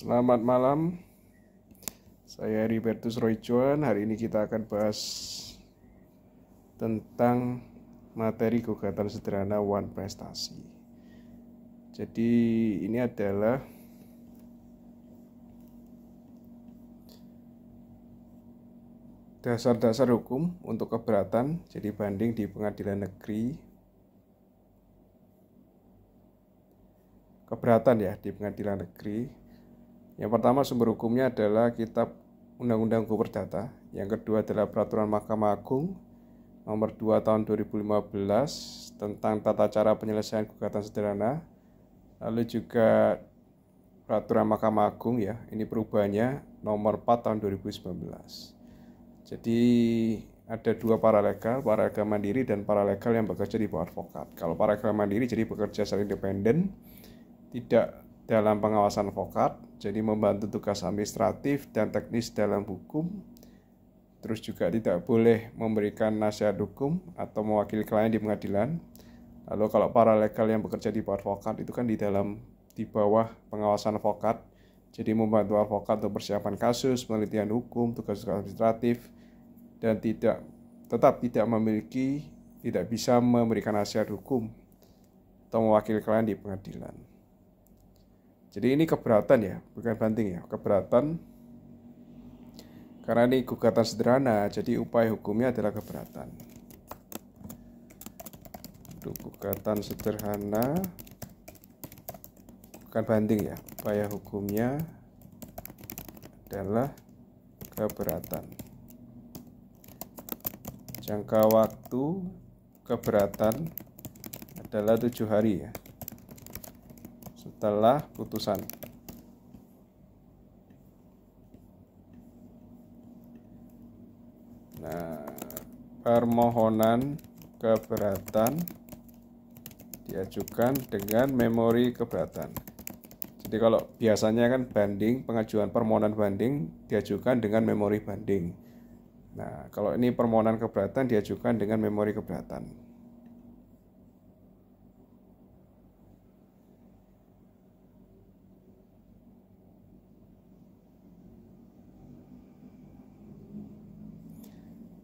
Selamat malam. Saya Ribertus Roycuan. Hari ini kita akan bahas tentang materi gugatan sederhana one prestasi. Jadi ini adalah dasar-dasar hukum untuk keberatan jadi banding di pengadilan negeri keberatan ya di pengadilan negeri yang pertama sumber hukumnya adalah Kitab Undang-Undang Hukum Perdata. Yang kedua adalah Peraturan Mahkamah Agung Nomor 2 Tahun 2015 tentang tata cara penyelesaian gugatan sederhana. Lalu juga Peraturan Mahkamah Agung ya, ini perubahannya Nomor 4 Tahun 2019. Jadi ada dua paralegal, paralegal mandiri dan paralegal yang bekerja di bawah advokat. Kalau paralegal mandiri jadi bekerja secara independen, tidak dalam pengawasan vokat, jadi membantu tugas administratif dan teknis dalam hukum. Terus juga tidak boleh memberikan nasihat hukum atau mewakili klien di pengadilan. Lalu kalau para legal yang bekerja di bawah vokat itu kan di dalam di bawah pengawasan vokat, Jadi membantu advokat untuk persiapan kasus, penelitian hukum, tugas-tugas administratif dan tidak tetap tidak memiliki tidak bisa memberikan nasihat hukum atau mewakili klien di pengadilan. Jadi ini keberatan ya, bukan banting ya, keberatan karena ini gugatan sederhana, jadi upaya hukumnya adalah keberatan. Untuk gugatan sederhana bukan banting ya, upaya hukumnya adalah keberatan. Jangka waktu keberatan adalah tujuh hari ya setelah putusan. Nah, permohonan keberatan diajukan dengan memori keberatan. Jadi kalau biasanya kan banding, pengajuan permohonan banding diajukan dengan memori banding. Nah, kalau ini permohonan keberatan diajukan dengan memori keberatan.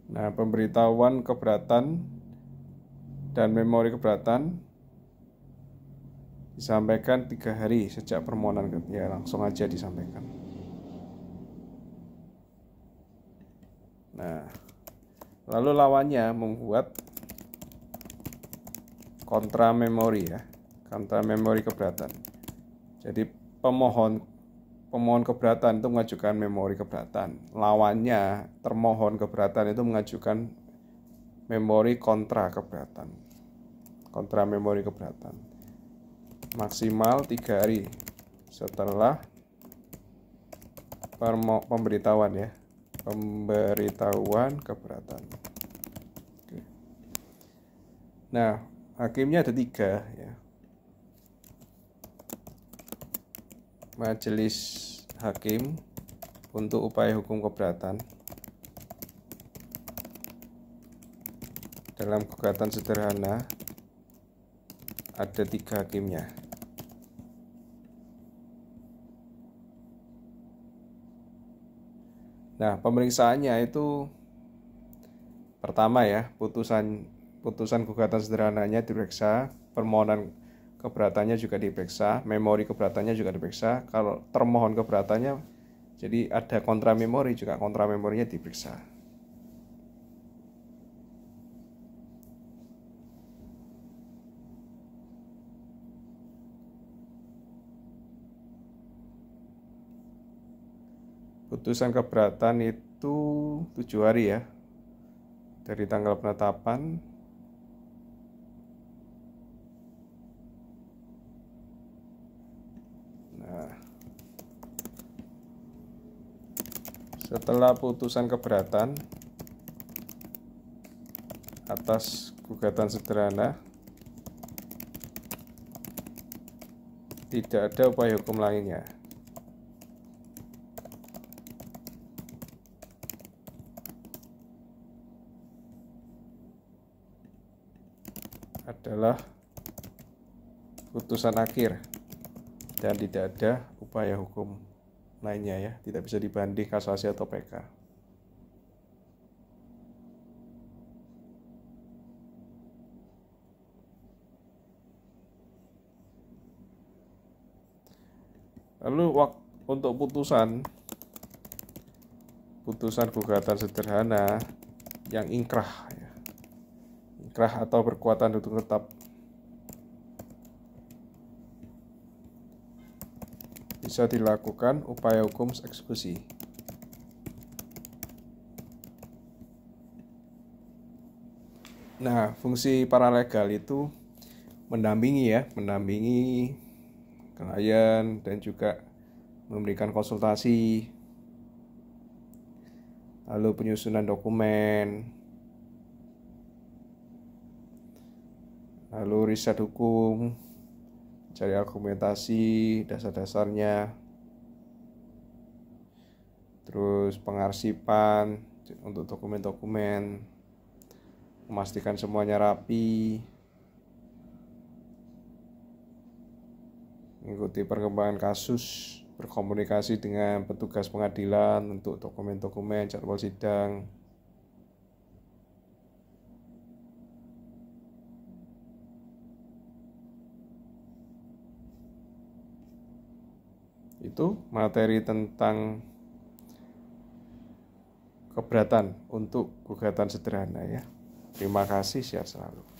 Nah, pemberitahuan keberatan dan memori keberatan disampaikan tiga hari sejak permohonan ya langsung aja disampaikan. Nah, lalu lawannya membuat kontra memori ya, kontra memori keberatan. Jadi pemohon pemohon keberatan itu mengajukan memori keberatan. Lawannya termohon keberatan itu mengajukan memori kontra keberatan. Kontra memori keberatan. Maksimal tiga hari setelah pemberitahuan ya. Pemberitahuan keberatan. Nah, hakimnya ada tiga ya majelis hakim untuk upaya hukum keberatan dalam gugatan sederhana ada tiga hakimnya nah pemeriksaannya itu pertama ya putusan putusan gugatan sederhananya diperiksa permohonan keberatannya juga diperiksa, memori keberatannya juga diperiksa. Kalau termohon keberatannya, jadi ada kontra memori juga kontra memorinya diperiksa. putusan keberatan itu tujuh hari ya dari tanggal penetapan setelah putusan keberatan atas gugatan sederhana tidak ada upaya hukum lainnya adalah putusan akhir dan tidak ada upaya hukum lainnya ya, tidak bisa dibanding kasasi atau PK. Lalu untuk putusan putusan gugatan sederhana yang ingkrah ya. ingkrah atau berkuatan hukum tetap bisa dilakukan upaya hukum eksekusi. Nah, fungsi paralegal itu mendampingi ya, mendampingi klien dan juga memberikan konsultasi lalu penyusunan dokumen, lalu riset hukum, cari argumentasi dasar-dasarnya terus pengarsipan untuk dokumen-dokumen memastikan semuanya rapi mengikuti perkembangan kasus berkomunikasi dengan petugas pengadilan untuk dokumen-dokumen jadwal sidang itu materi tentang keberatan untuk gugatan sederhana ya. Terima kasih, sehat selalu.